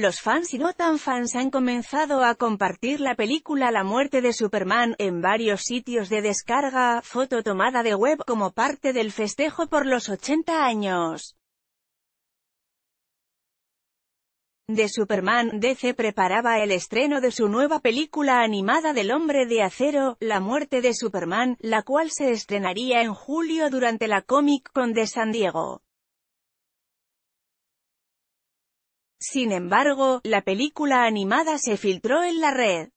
Los fans y no tan fans han comenzado a compartir la película La muerte de Superman en varios sitios de descarga, foto tomada de web como parte del festejo por los 80 años. de Superman, DC preparaba el estreno de su nueva película animada del Hombre de Acero, La Muerte de Superman, la cual se estrenaría en julio durante la Comic Con de San Diego. Sin embargo, la película animada se filtró en la red.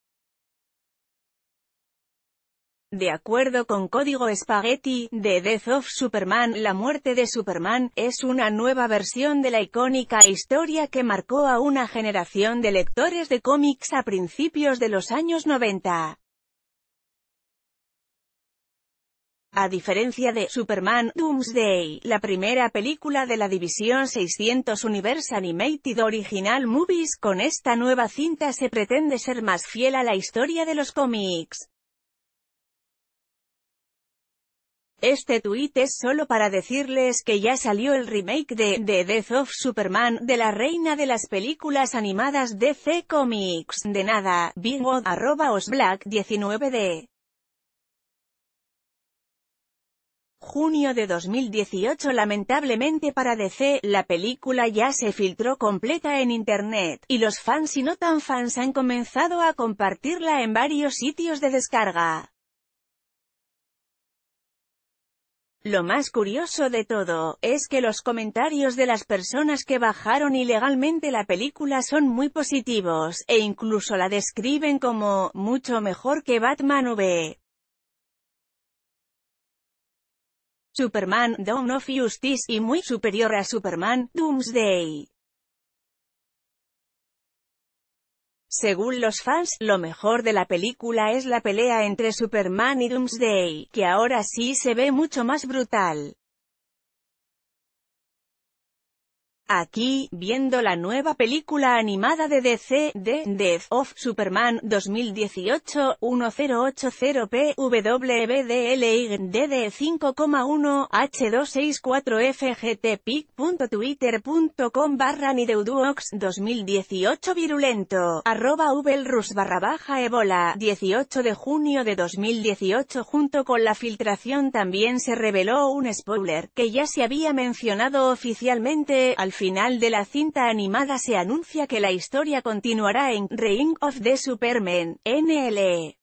De acuerdo con Código Spaghetti, de Death of Superman, La muerte de Superman, es una nueva versión de la icónica historia que marcó a una generación de lectores de cómics a principios de los años 90. A diferencia de Superman Doomsday, la primera película de la división 600 Universe Animated Original Movies, con esta nueva cinta se pretende ser más fiel a la historia de los cómics. Este tuit es solo para decirles que ya salió el remake de The Death of Superman de la reina de las películas animadas DC Comics. De nada, bigod 19d. junio de 2018 lamentablemente para DC, la película ya se filtró completa en internet, y los fans y no tan fans han comenzado a compartirla en varios sitios de descarga. Lo más curioso de todo, es que los comentarios de las personas que bajaron ilegalmente la película son muy positivos, e incluso la describen como, mucho mejor que Batman V. Superman Dawn of Justice y muy superior a Superman Doomsday. Según los fans, lo mejor de la película es la pelea entre Superman y Doomsday, que ahora sí se ve mucho más brutal. Aquí, viendo la nueva película animada de DC, de Death of Superman 2018, 1080 p dd 5,1 h264fgtpic.twitter.com barra nideuduox 2018 virulento, arroba ubelrus barra baja ebola, 18 de junio de 2018 junto con la filtración también se reveló un spoiler, que ya se había mencionado oficialmente, al final de la cinta animada se anuncia que la historia continuará en Ring of the Superman, NLE.